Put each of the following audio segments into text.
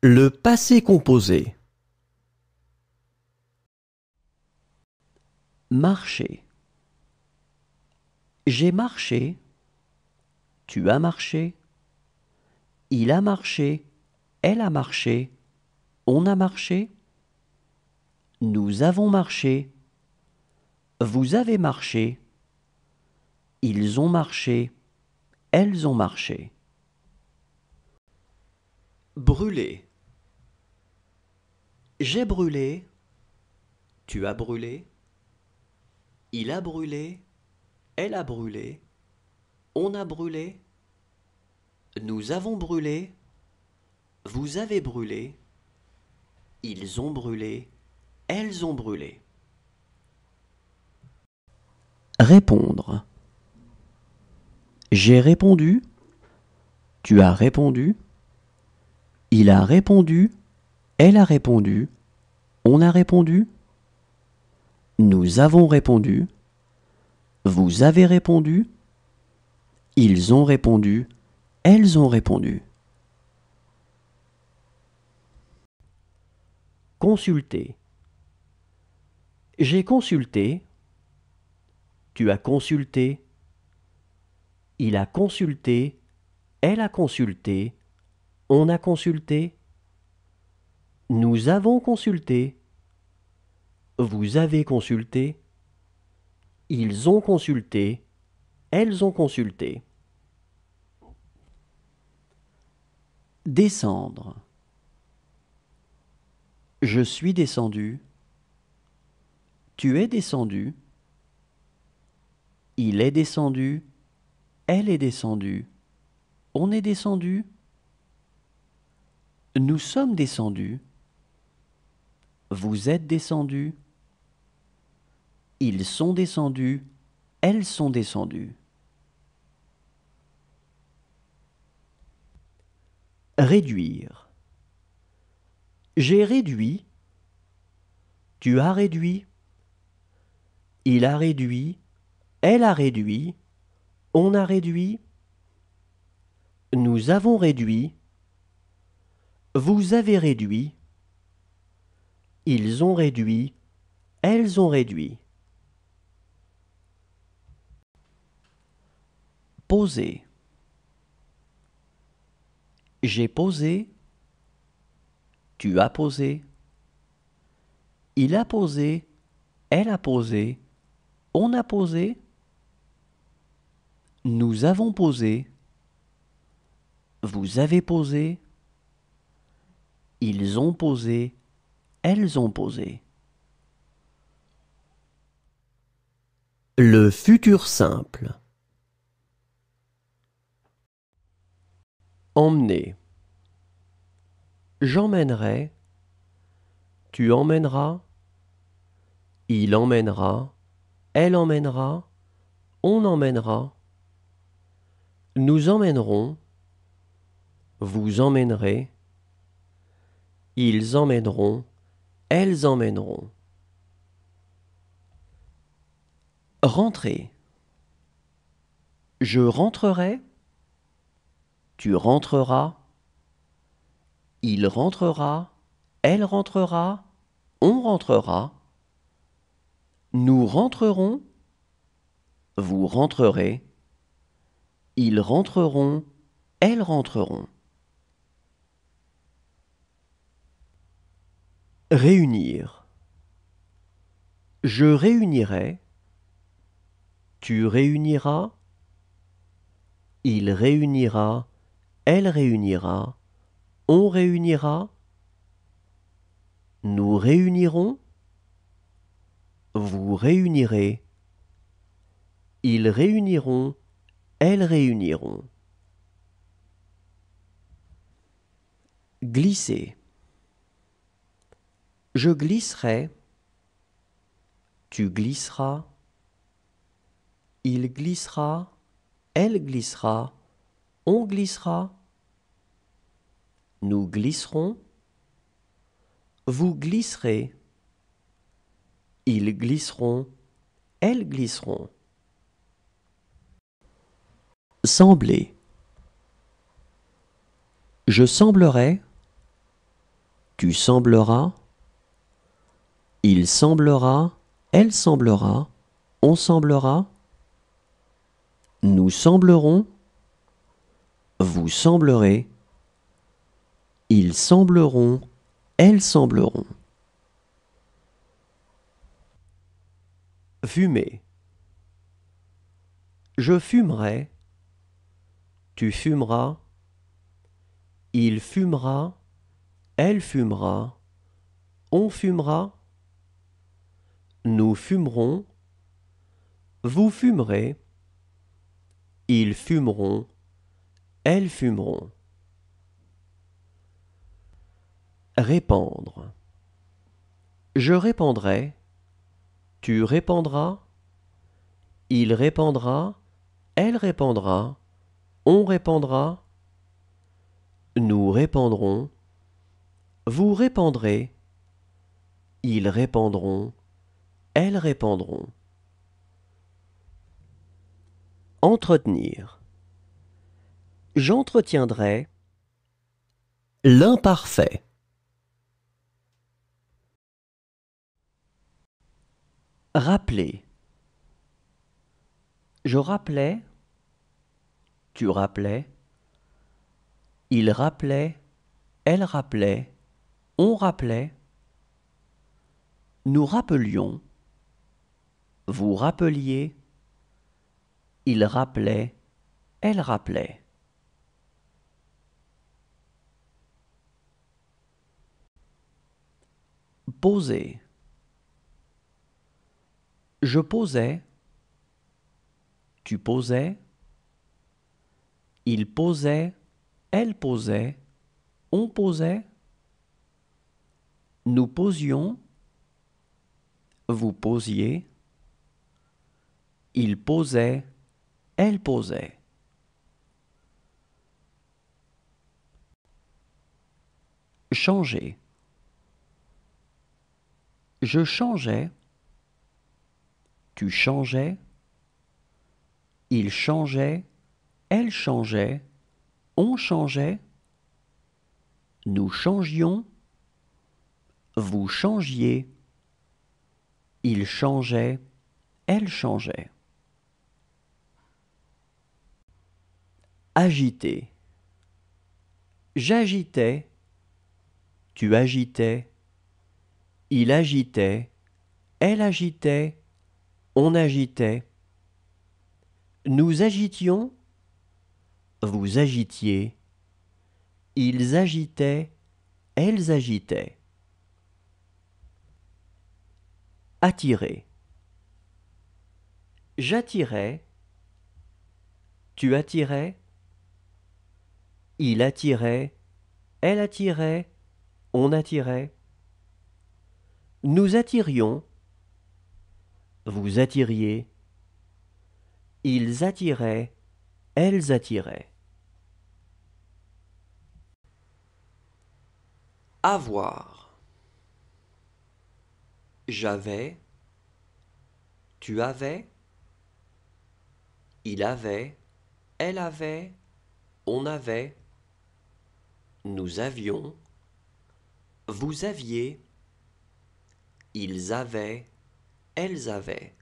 Le passé composé. Marcher. J'ai marché. Tu as marché. Il a marché. Elle a marché. On a marché. Nous avons marché. Vous avez marché. Ils ont marché. Elles ont marché. Brûler. J'ai brûlé, tu as brûlé, il a brûlé, elle a brûlé, on a brûlé, nous avons brûlé, vous avez brûlé, ils ont brûlé, elles ont brûlé. Répondre. J'ai répondu, tu as répondu, il a répondu, elle a répondu. On a répondu. Nous avons répondu. Vous avez répondu. Ils ont répondu. Elles ont répondu. Consulter. J'ai consulté. Tu as consulté. Il a consulté. Elle a consulté. On a consulté. Nous avons consulté. Vous avez consulté. Ils ont consulté. Elles ont consulté. Descendre. Je suis descendu. Tu es descendu. Il est descendu. Elle est descendue. On est descendu. Nous sommes descendus. Vous êtes descendu. Ils sont descendus. Elles sont descendues. Réduire. J'ai réduit. Tu as réduit. Il a réduit. Elle a réduit. On a réduit. Nous avons réduit. Vous avez réduit. Ils ont réduit. Elles ont réduit. Poser. J'ai posé. Tu as posé. Il a posé. Elle a posé. On a posé. Nous avons posé. Vous avez posé. Ils ont posé elles ont posé. Le futur simple. Emmener. J'emmènerai. Tu emmèneras. Il emmènera. Elle emmènera. On emmènera. Nous emmènerons. Vous emmènerez. Ils emmèneront elles emmèneront. Rentrer. Je rentrerai. Tu rentreras. Il rentrera. Elle rentrera. On rentrera. Nous rentrerons. Vous rentrerez. Ils rentreront. Elles rentreront. Réunir. Je réunirai. Tu réuniras. Il réunira. Elle réunira. On réunira. Nous réunirons. Vous réunirez. Ils réuniront. Elles réuniront. Glisser. Je glisserai. Tu glisseras. Il glissera. Elle glissera. On glissera. Nous glisserons. Vous glisserez. Ils glisseront. Elles glisseront. Sembler. Je semblerai. Tu sembleras. Il semblera, elle semblera, on semblera, nous semblerons, vous semblerez, ils sembleront, elles sembleront. Fumer. Je fumerai, tu fumeras, il fumera, elle fumera, on fumera, nous fumerons. Vous fumerez. Ils fumeront. Elles fumeront. Répandre. Je répandrai. Tu répandras. Il répandra. Elle répandra. On répandra. Nous répandrons. Vous répandrez. Ils répandront elles répondront. Entretenir. J'entretiendrai l'imparfait. Rappeler. Je rappelais, tu rappelais, il rappelait, elle rappelait, on rappelait, nous rappelions. Vous rappeliez, il rappelait, elle rappelait. Poser. Je posais, tu posais, il posait, elle posait, on posait, nous posions, vous posiez, il posait, elle posait. Changer. Je changeais. Tu changeais. Il changeait. Elle changeait. On changeait. Nous changions. Vous changiez. Il changeait. Elle changeait. agiter. J'agitais, tu agitais, il agitait, elle agitait, on agitait. Nous agitions, vous agitiez, ils agitaient, elles agitaient. Attirer. J'attirais, tu attirais, il attirait, elle attirait, on attirait. Nous attirions, vous attiriez. Ils attiraient, elles attiraient. Avoir. J'avais, tu avais, il avait, elle avait, on avait. Nous avions. Vous aviez. Ils avaient. Elles avaient.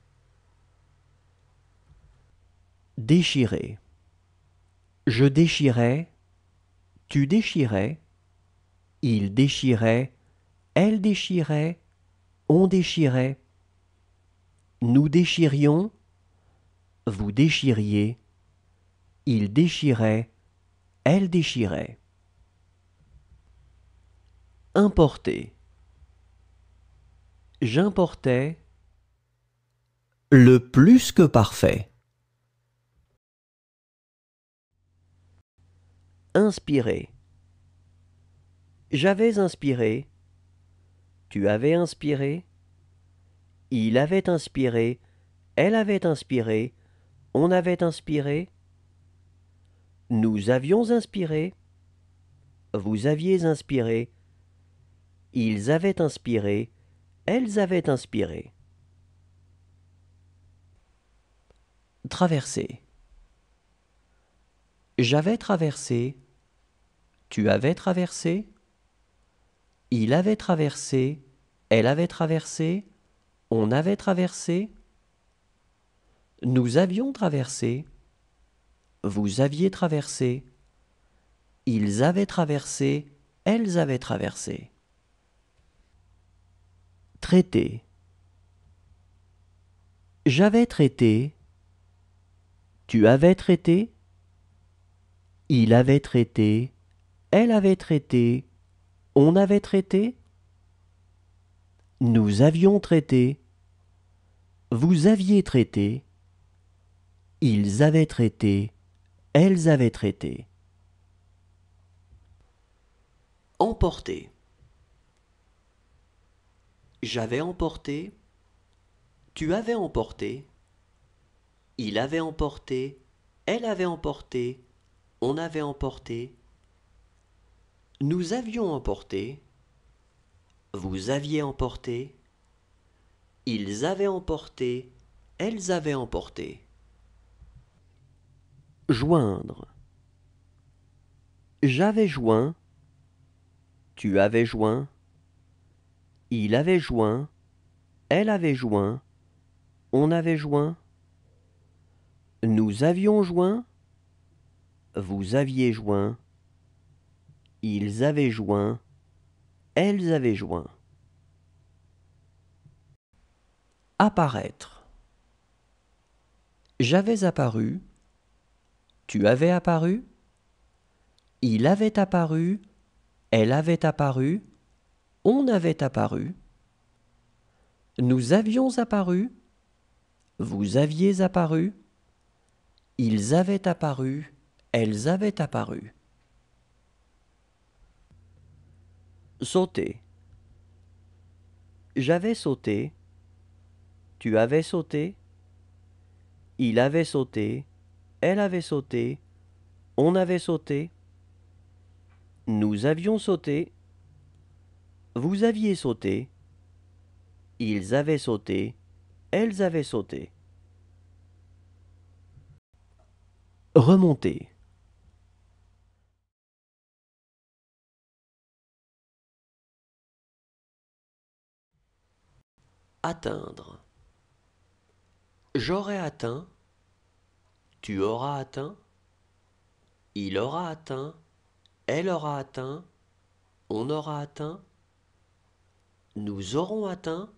Déchirer. Je déchirais. Tu déchirais. Il déchirait. Elle déchirait. On déchirait. Nous déchirions. Vous déchiriez. Il déchirait. Elle déchirait importer. J'importais le plus que parfait. Inspirer. J'avais inspiré. Tu avais inspiré. Il avait inspiré. Elle avait inspiré. On avait inspiré. Nous avions inspiré. Vous aviez inspiré. Ils avaient inspiré, elles avaient inspiré. Traverser. J'avais traversé, tu avais traversé, il avait traversé, elle avait traversé, on avait traversé, nous avions traversé, vous aviez traversé, ils avaient traversé, elles avaient traversé. Traité. J'avais traité. Tu avais traité. Il avait traité. Elle avait traité. On avait traité. Nous avions traité. Vous aviez traité. Ils avaient traité. Elles avaient traité. Emporter. J'avais emporté. Tu avais emporté. Il avait emporté. Elle avait emporté. On avait emporté. Nous avions emporté. Vous aviez emporté. Ils avaient emporté. Elles avaient emporté. Joindre. J'avais joint. Tu avais joint. Il avait joint, elle avait joint, on avait joint, nous avions joint, vous aviez joint, ils avaient joint, elles avaient joint. Apparaître. J'avais apparu, tu avais apparu, il avait apparu, elle avait apparu, on avait apparu, nous avions apparu, vous aviez apparu, ils avaient apparu, elles avaient apparu. Sauter. J'avais sauté, tu avais sauté, il avait sauté, elle avait sauté, on avait sauté, nous avions sauté, vous aviez sauté. Ils avaient sauté. Elles avaient sauté. Remonter. Atteindre. J'aurai atteint. Tu auras atteint. Il aura atteint. Elle aura atteint. On aura atteint. Nous aurons atteint.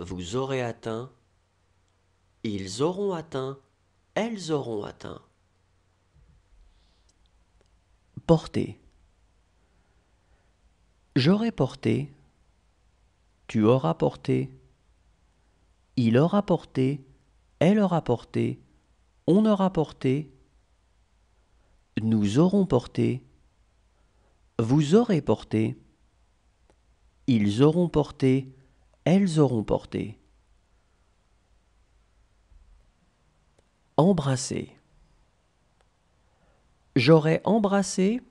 Vous aurez atteint. Ils auront atteint. Elles auront atteint. Porter. J'aurai porté. Tu auras porté. Il aura porté. Elle aura porté. On aura porté. Nous aurons porté. Vous aurez porté. Ils auront porté, elles auront porté. Embrasser. J'aurai embrassé,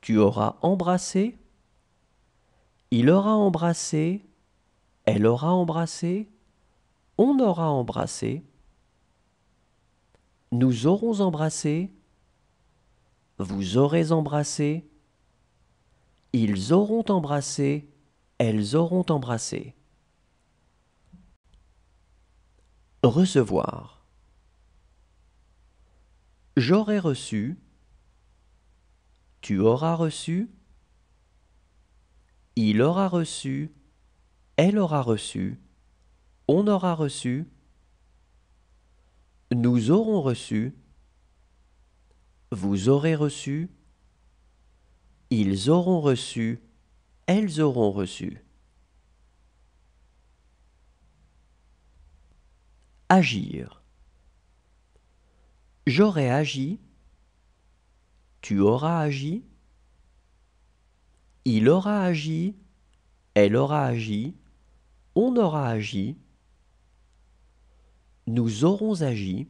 tu auras embrassé, il aura embrassé, elle aura embrassé, on aura embrassé, nous aurons embrassé, vous aurez embrassé, ils auront embrassé, elles auront embrassé. Recevoir. J'aurai reçu, tu auras reçu, il aura reçu, elle aura reçu, on aura reçu, nous aurons reçu, vous aurez reçu, ils auront reçu, elles auront reçu. Agir. J'aurai agi, tu auras agi, il aura agi, elle aura agi, on aura agi, nous aurons agi,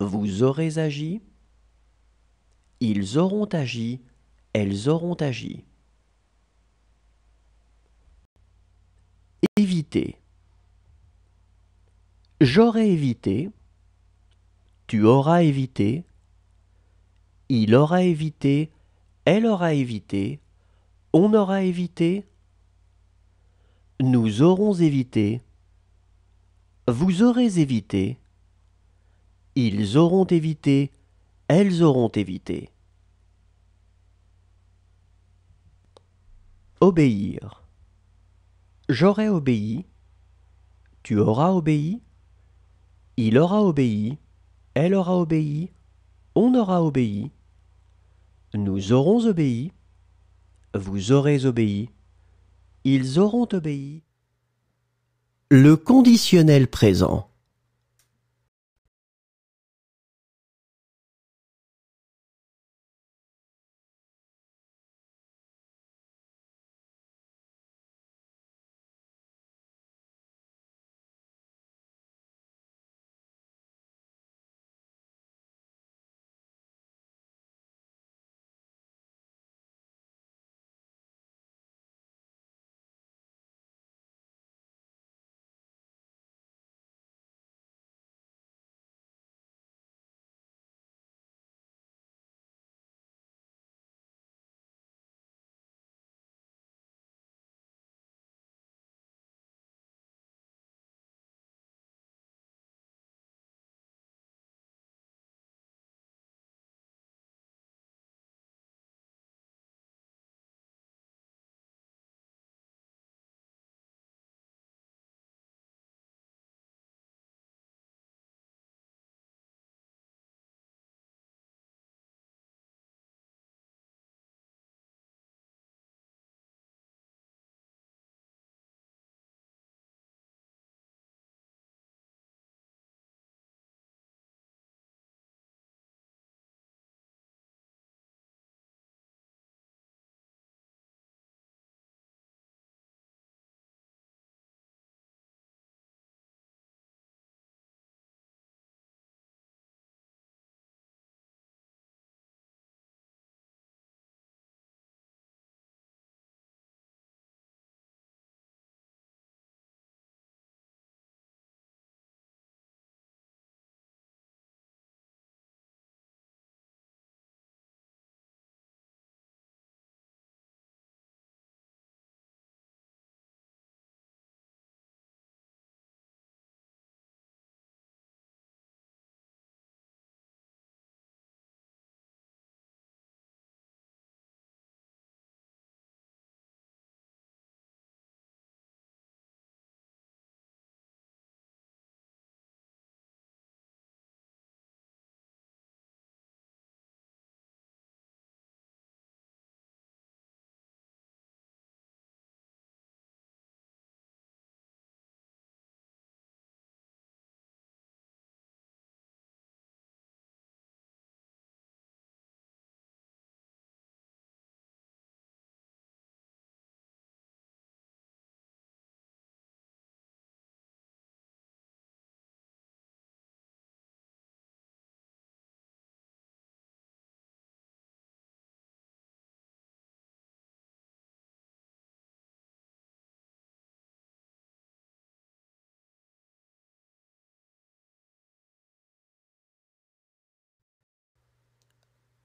vous aurez agi, ils auront agi, elles auront agi. Éviter. J'aurais évité. Tu auras évité. Il aura évité. Elle aura évité. On aura évité. Nous aurons évité. Vous aurez évité. Ils auront évité. Elles auront évité. Obéir. J'aurai obéi. Tu auras obéi. Il aura obéi. Elle aura obéi. On aura obéi. Nous aurons obéi. Vous aurez obéi. Ils auront obéi. Le conditionnel présent.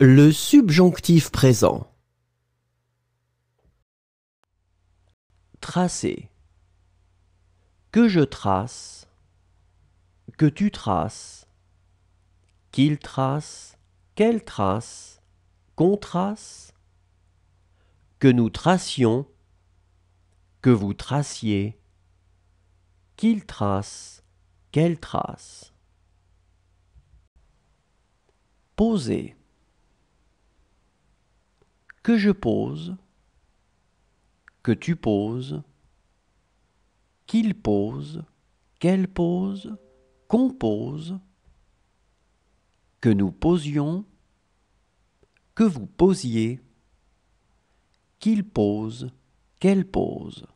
Le subjonctif présent. Tracer. Que je trace, que tu traces, qu'il trace, qu'elle trace, qu'on trace, que nous tracions, que vous traciez, qu'il trace, qu'elle trace. Poser que je pose, que tu poses, qu'il pose, qu'elle pose, qu'on pose, que nous posions, que vous posiez, qu'il pose, qu'elle pose.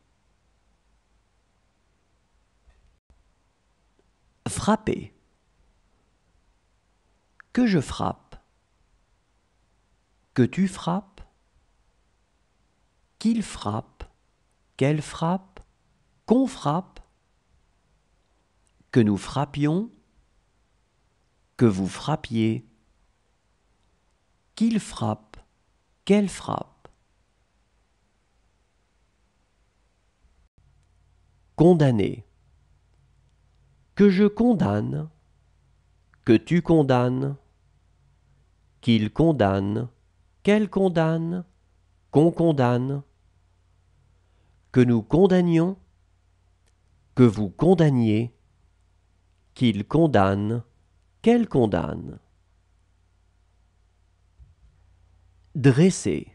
Frapper. Que je frappe. Que tu frappes qu'il frappe, qu'elle frappe, qu'on frappe, que nous frappions, que vous frappiez, qu'il frappe, qu'elle frappe. condamné, Que je condamne, que tu condamnes, qu'il condamne, qu'elle condamne, qu'on condamne que nous condamnions, que vous condamniez, qu'il condamne, qu'elle condamne. Dresser.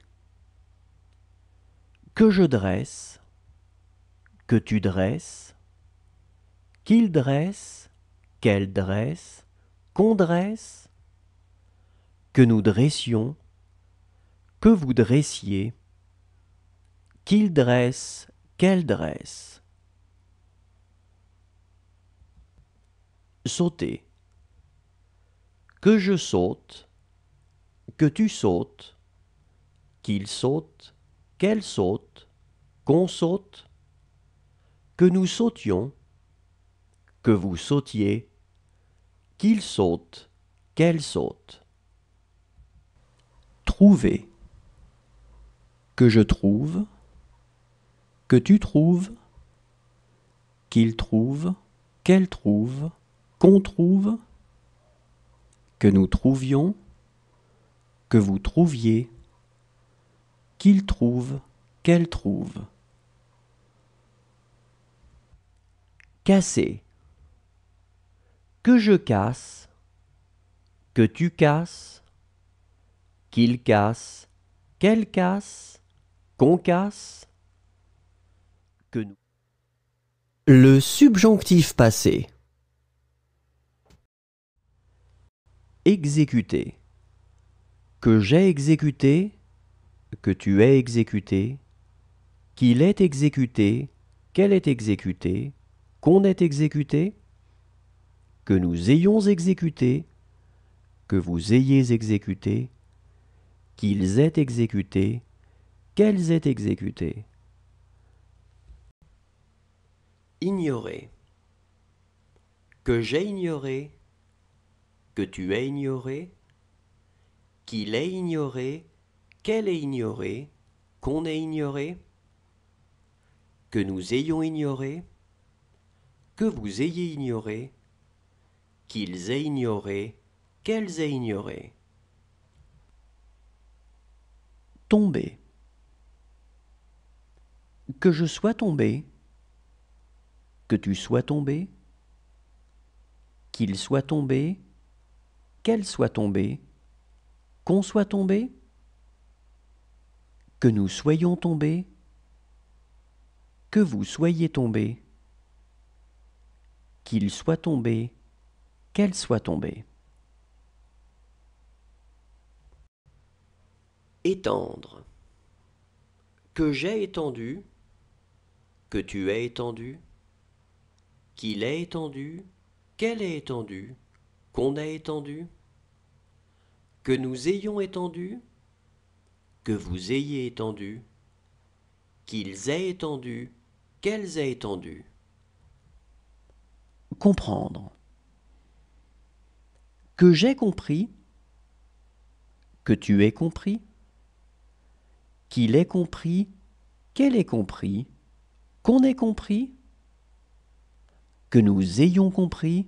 Que je dresse, que tu dresses, qu'il dresse, qu'elle dresse, qu'on dresse, que nous dressions, que vous dressiez, qu'il dresse, qu'elle dresse. Sauter. Que je saute, que tu sautes, qu'il saute, qu'elle saute, qu'on saute, que nous sautions, que vous sautiez, qu'il saute, qu'elle saute. Trouver. Que je trouve, que tu trouves, qu'il trouve, qu'elle trouve, qu'on trouve, que nous trouvions, que vous trouviez, qu'il trouve, qu'elle trouve. Casser. Que je casse, que tu casses, qu'il casse, qu'elle casse, qu'on casse, le subjonctif passé. Exécuter. Que j'ai exécuté, que tu aies exécuté, qu'il ait exécuté, qu'elle ait exécuté. qu'on ait exécuté, que nous ayons exécuté, que vous ayez exécuté, qu'ils aient exécuté, qu'elles aient exécuté ignorer, que j'ai ignoré, que tu as ignoré, qu'il ait ignoré, qu'elle ait ignoré, qu'on ait ignoré, que nous ayons ignoré, que vous ayez ignoré, qu'ils aient ignoré, qu'elles aient ignoré. Tomber. Que je sois tombé que tu sois tombé, qu'il soit tombé, qu'elle soit tombée, qu'on soit tombé, que nous soyons tombés, que vous soyez tombés, qu'il soit tombé, qu'elle soit tombée. Étendre. Que j'ai étendu, que tu as étendu, qu'il ait étendu, qu'elle ait étendu, qu'on ait étendu, que nous ayons étendu, que vous ayez étendu, qu'ils aient étendu, qu'elles aient étendu. Comprendre. Que j'ai compris, que tu aies compris, qu'il ait compris, qu'elle ait compris, qu'on ait compris, que nous ayons compris,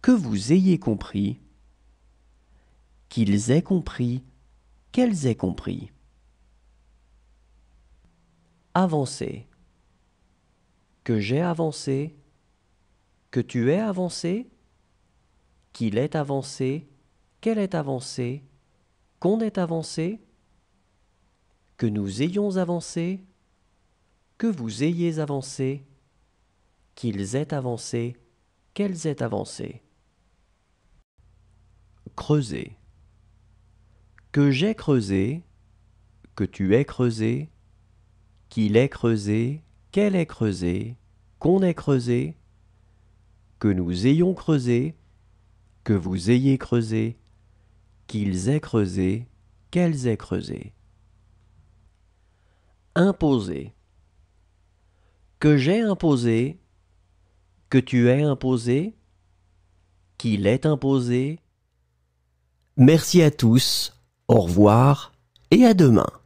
que vous ayez compris, qu'ils aient compris, qu'elles aient compris. Avancer. Que j'ai avancé, que tu aies avancé, qu'il est avancé, qu'elle est avancé, qu'on ait avancé, que nous ayons avancé, que vous ayez avancé, qu'ils aient avancé, qu'elles aient avancé. Creuser. Que j'ai creusé, que tu aies creusé, qu'il ait creusé, qu'elle ait creusé, qu'on ait creusé, que nous ayons creusé, que vous ayez creusé, qu'ils aient creusé, qu'elles aient creusé. Imposer. Que j'ai imposé, que tu es imposé, qu'il est imposé. Merci à tous, au revoir et à demain.